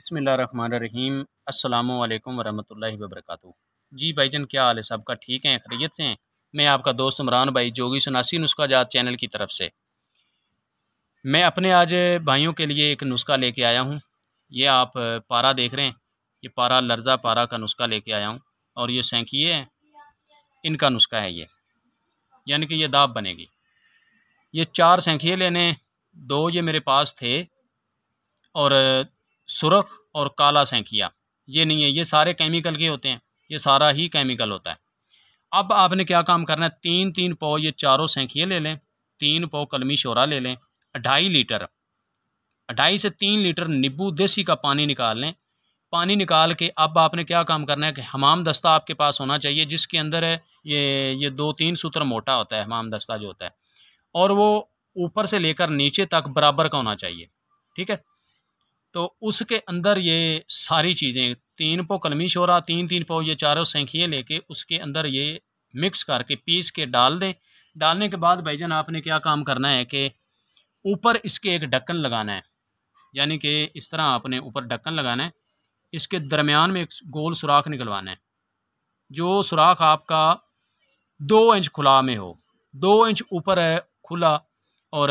बसमिल अल्लाम वरहमल वबरक जी भाईजान क्या हाल है सबका ठीक है खरीत से हैं मैं आपका दोस्त इमरान भाई जोगी सनासी नुस्खा जात चैनल की तरफ से मैं अपने आज भाइयों के लिए एक नुस्खा लेके आया हूँ ये आप पारा देख रहे हैं ये पारा लर्जा पारा का नुस्खा लेके आया हूँ और ये सेंकी है इनका नुस्खा है ये यानि कि ये दाब बनेगी ये चार सेंखिए लेने दो ये मेरे पास थे और सुरख और काला सेंखिया ये नहीं है ये सारे केमिकल के होते हैं ये सारा ही केमिकल होता है अब आपने क्या काम करना है तीन तीन पौ ये चारों सेंखिए ले लें तीन पौ कलमी शोरा ले लें ढाई लीटर ढाई से तीन लीटर नींबू देसी का पानी निकाल लें पानी निकाल के अब आपने क्या काम करना है कि हमाम दस्ता आपके पास होना चाहिए जिसके अंदर है ये ये दो तीन सूत्र मोटा होता है हमाम दस्ता जो होता है और वो ऊपर से लेकर नीचे तक बराबर का होना चाहिए ठीक है तो उसके अंदर ये सारी चीज़ें तीन पो कलमी शोरा तीन तीन पो ये चारों सेंखिए लेके उसके अंदर ये मिक्स करके पीस के डाल दें डालने के बाद भाईजान आपने क्या काम करना है कि ऊपर इसके एक ढक्कन लगाना है यानी कि इस तरह आपने ऊपर ढक्कन लगाना है इसके दरमियान में एक गोल सुराख निकलवाना है जो सुराख आपका दो इंच खुला में हो दो इंच ऊपर खुला और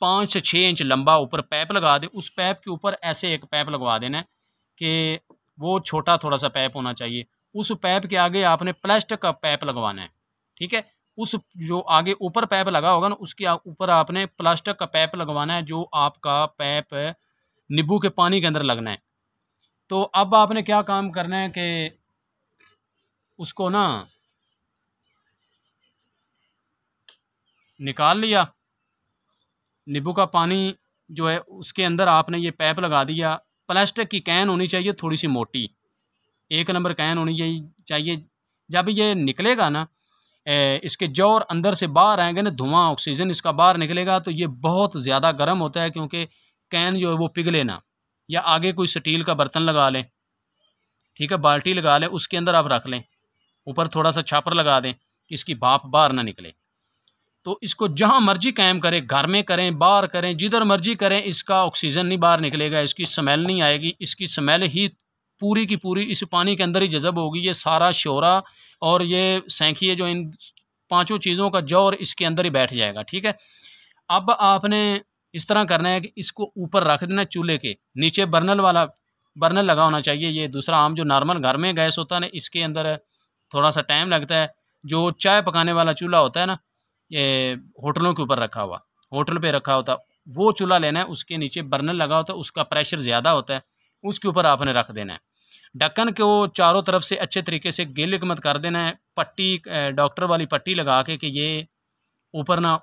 पाँच से छः इंच लंबा ऊपर पैप लगा दे उस पैप के ऊपर ऐसे एक पैप लगवा देना कि वो छोटा थोड़ा सा पैप होना चाहिए उस पैप के आगे आपने प्लास्टिक का पैप लगवाना है ठीक है उस जो आगे ऊपर पैप लगा होगा ना उसके ऊपर आपने प्लास्टिक का पैप लगवाना है जो आपका पैप नींबू के पानी के अंदर लगना है तो अब आपने क्या काम करना है कि उसको ना निकाल लिया नींबू का पानी जो है उसके अंदर आपने ये पैप लगा दिया प्लास्टिक की कैन होनी चाहिए थोड़ी सी मोटी एक नंबर कैन होनी चाहिए जब ये निकलेगा ना इसके जौर अंदर से बाहर आएंगे ना धुआं ऑक्सीजन इसका बाहर निकलेगा तो ये बहुत ज़्यादा गर्म होता है क्योंकि कैन जो है वो पिघले ना या आगे कोई स्टील का बर्तन लगा लें ठीक है बाल्टी लगा लें उसके अंदर आप रख लें ऊपर थोड़ा सा छापर लगा दें कि इसकी भाप बाहर ना निकले तो इसको जहाँ मर्जी कायम करें घर में करें बाहर करें जिधर मर्जी करें इसका ऑक्सीजन नहीं बाहर निकलेगा इसकी स्मेल नहीं आएगी इसकी स्मेल ही पूरी की पूरी इस पानी के अंदर ही जजब होगी ये सारा शोरा और ये सेंखिए जो इन पांचों चीज़ों का जौर इसके अंदर ही बैठ जाएगा ठीक है अब आपने इस तरह करना है कि इसको ऊपर रख देना चूल्हे के नीचे बर्नल वाला बर्नल लगा होना चाहिए ये दूसरा आम जो नॉर्मल घर में गैस होता है ना इसके अंदर थोड़ा सा टाइम लगता है जो चाय पकाने वाला चूल्हा होता है ना होटलों के ऊपर रखा हुआ होटल पे रखा होता वो चूल्हा लेना है उसके नीचे बर्नर लगा होता है उसका प्रेशर ज़्यादा होता है उसके ऊपर आपने रख देना है ढक्कन को चारों तरफ से अच्छे तरीके से गिल मत कर देना है पट्टी डॉक्टर वाली पट्टी लगा के कि ये ऊपर ना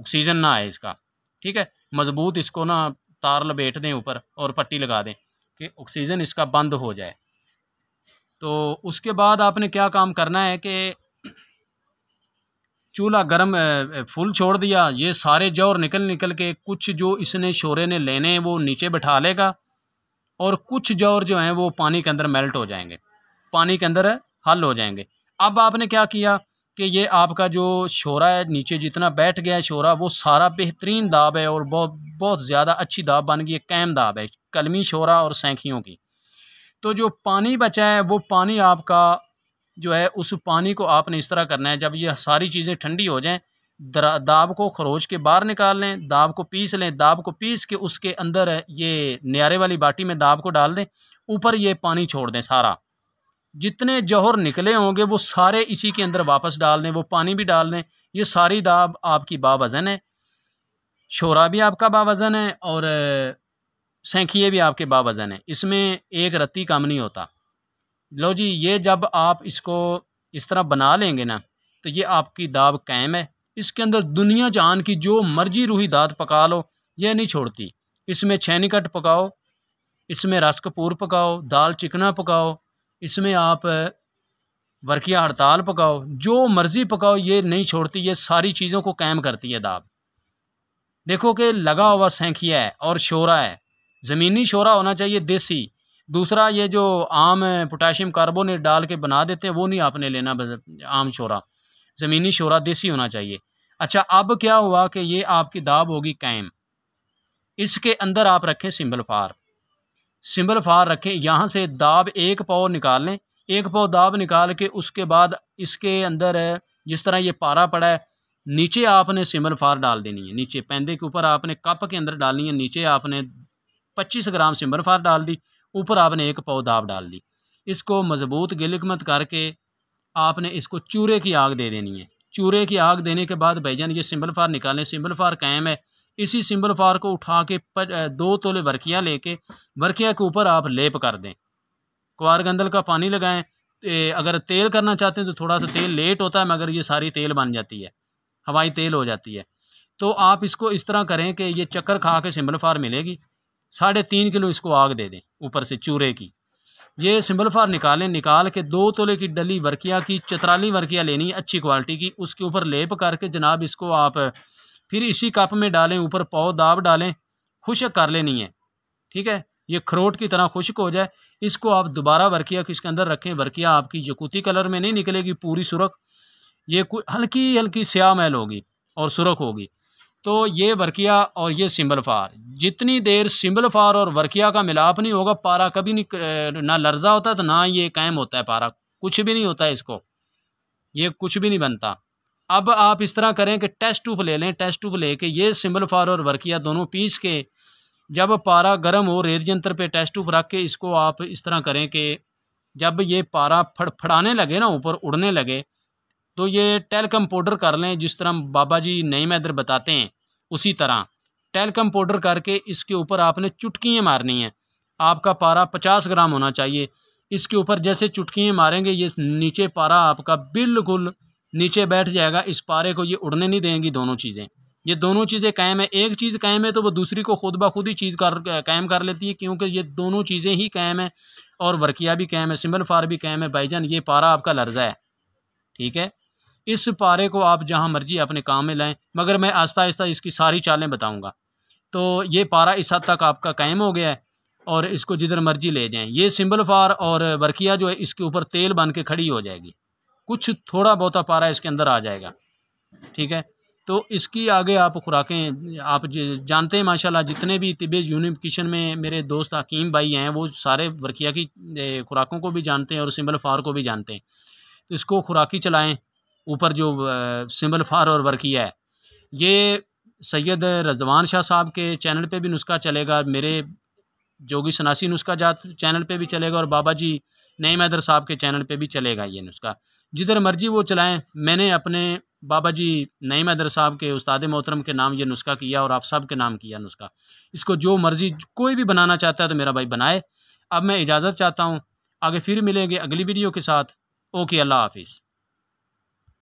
ऑक्सीजन ना आए इसका ठीक है मज़बूत इसको ना तार लपेट दें ऊपर और पट्टी लगा दें कि ऑक्सीजन इसका बंद हो जाए तो उसके बाद आपने क्या काम करना है कि चूल्हा गर्म फुल छोड़ दिया ये सारे जौर निकल निकल के कुछ जो इसने शोरे ने लेने हैं वो नीचे बैठा लेगा और कुछ जौर जो हैं वो पानी के अंदर मेल्ट हो जाएंगे पानी के अंदर हल हो जाएंगे अब आपने क्या किया कि ये आपका जो शोरा है नीचे जितना बैठ गया है शोरा वो सारा बेहतरीन दाब है और बहुत बहुत ज़्यादा अच्छी दाब बन गई है कैम दाब है कलमी शोरा और सैखियों की तो जो पानी बचा है वो पानी आपका जो है उस पानी को आपने इस तरह करना है जब ये सारी चीज़ें ठंडी हो जाएँ दाब को खरोच के बाहर निकाल लें दाब को पीस लें दाब को पीस के उसके अंदर ये न्यारे वाली बाटी में दाब को डाल दें ऊपर ये पानी छोड़ दें सारा जितने जौहर निकले होंगे वो सारे इसी के अंदर वापस डाल दें वो पानी भी डाल दें ये सारी दाब आपकी बावज़न है शोरा भी आपका बावज़न है और सेंखिए भी आपके बावज़न है इसमें एक रत्ती कम नहीं होता लो जी ये जब आप इसको इस तरह बना लेंगे ना तो ये आपकी दाब कैम है इसके अंदर दुनिया जान की जो मर्जी रूही दाद पका लो ये नहीं छोड़ती इसमें छैनिकट पकाओ इसमें रस कपूर पकाओ दाल चिकना पकाओ इसमें आप वर्किया हड़ताल पकाओ जो मर्ज़ी पकाओ ये नहीं छोड़ती ये सारी चीज़ों को कैम करती है दाब देखो कि लगा हुआ सेंखिया है और शोरा है ज़मीनी शोरा होना चाहिए देसी दूसरा ये जो आम पोटाशियम कार्बोनेट डाल के बना देते हैं वो नहीं आपने लेना आम शोरा ज़मीनी शोरा देसी होना चाहिए अच्छा अब क्या हुआ कि ये आपकी दाब होगी कैम इसके अंदर आप रखें सिंबल फार सिंबल फार रखें यहाँ से दाब एक पाव निकाल लें एक पाव दाब निकाल के उसके बाद इसके अंदर जिस तरह ये पारा पड़ा है नीचे आपने सिम्बल फार डाल देनी है नीचे पैंदे के ऊपर आपने कप के अंदर डालनी है नीचे आपने 25 ग्राम सिम्बल फार डाल दी ऊपर आपने एक आप डाल दी इसको मज़बूत गिलकमत करके आपने इसको चूरे की आग दे देनी है चूरे की आग देने के बाद भाईजान ये सिम्बल फार निकालें सिम्बल फार कायम है इसी सिम्बल फार को उठा के प दो तोले वर्किया लेके वर्किया के ऊपर आप लेप कर दें कुआर गंदल का पानी लगाएं अगर तेल करना चाहते हैं तो थोड़ा सा तेल लेट होता है मगर ये सारी तेल बन जाती है हवाई तेल हो जाती है तो आप इसको इस तरह करें कि ये चक्कर खा के सिम्बल फार मिलेगी साढ़े तीन किलो इसको आग दे दें ऊपर से चूरे की ये सिंबल फार निकालें निकाल के दो तोले की डली वर्किया की चतराली वर्किया लेनी है अच्छी क्वालिटी की उसके ऊपर लेप करके जनाब इसको आप फिर इसी कप में डालें ऊपर पाव दाब डालें खुशक कर लेनी है ठीक है ये खरोट की तरह खुश्क हो जाए इसको आप दोबारा वर्किया इसके अंदर रखें वर्किया आपकी यकूती कलर में नहीं निकलेगी पूरी सुरख ये हल्की हल्की स्याह मैल होगी और सुरख होगी तो ये वर्किया और ये सिम्बल फार जितनी देर सिम्बल फार और वर्किया का मिलाप नहीं होगा पारा कभी नहीं ना लर्जा होता तो ना ये कायम होता है पारा कुछ भी नहीं होता है इसको ये कुछ भी नहीं बनता अब आप इस तरह करें कि टेस्ट ट्यूब ले लें टेस्ट ट्यूब ले के ये सिम्बल फार और वर्किया दोनों पीस के जब पारा गर्म हो रेत यंत्र पर टेस्ट ट्यूब रख के इसको आप इस तरह करें कि जब ये पारा फड़फड़ाने लगे ना ऊपर उड़ने लगे तो ये टेलकम पाउडर कर लें जिस तरह बाबा जी नईम हैदर बताते हैं उसी तरह टेलकम पाउडर करके इसके ऊपर आपने चुटकियाँ मारनी हैं आपका पारा पचास ग्राम होना चाहिए इसके ऊपर जैसे चुटकियाँ मारेंगे ये नीचे पारा आपका बिल्कुल नीचे बैठ जाएगा इस पारे को ये उड़ने नहीं देंगी दोनों चीज़ें ये दोनों चीज़ें कायम है एक चीज़ कायम है तो वो दूसरी को खुद ब खुद ही चीज़ कर कायम कर लेती है क्योंकि ये दोनों चीज़ें ही कायम है और वर्किया भी कायम है सिम्बल फार भी कायम है भाईजान ये पारा आपका लर्जा है ठीक है इस पारे को आप जहाँ मर्जी अपने काम में लाएँ मगर मैं आस्ता आस्ता इसकी सारी चालें बताऊँगा तो ये पारा इस हद तक आपका कायम हो गया है और इसको जिधर मर्जी ले जाएँ ये सिंबल फार और वर्किया जो है इसके ऊपर तेल बन के खड़ी हो जाएगी कुछ थोड़ा बहुत पारा इसके अंदर आ जाएगा ठीक है तो इसकी आगे आप खुराकें आप जानते हैं माशाल्लाह जितने भी तिब यूनिफिकेशन में मेरे दोस्त हकीम भाई हैं वो सारे वर्किया की खुराकों को भी जानते हैं और सिंबल फार को भी जानते हैं तो इसको खुराकी चलाएँ ऊपर जो सिम्बल फार और वर्किया है ये सैयद रजवान शाह साहब के चैनल पे भी नुस्खा चलेगा मेरे जोगी सनासी नुस्खा जात चैनल पे भी चलेगा और बाबा जी नईम हैदर साहब के चैनल पे भी चलेगा ये नुस्खा जिधर मर्जी वो चलाएं मैंने अपने बाबा जी नईम हैदर साहब के उस्ताद मोहतरम के नाम ये नुस्खा किया और आप सब के नाम किया नुस्खा इसको जो मर्जी कोई भी बनाना चाहता है तो मेरा भाई बनाए अब मैं इजाज़त चाहता हूँ आगे फिर मिलेंगे अगली वीडियो के साथ ओके अल्लाह हाफिज़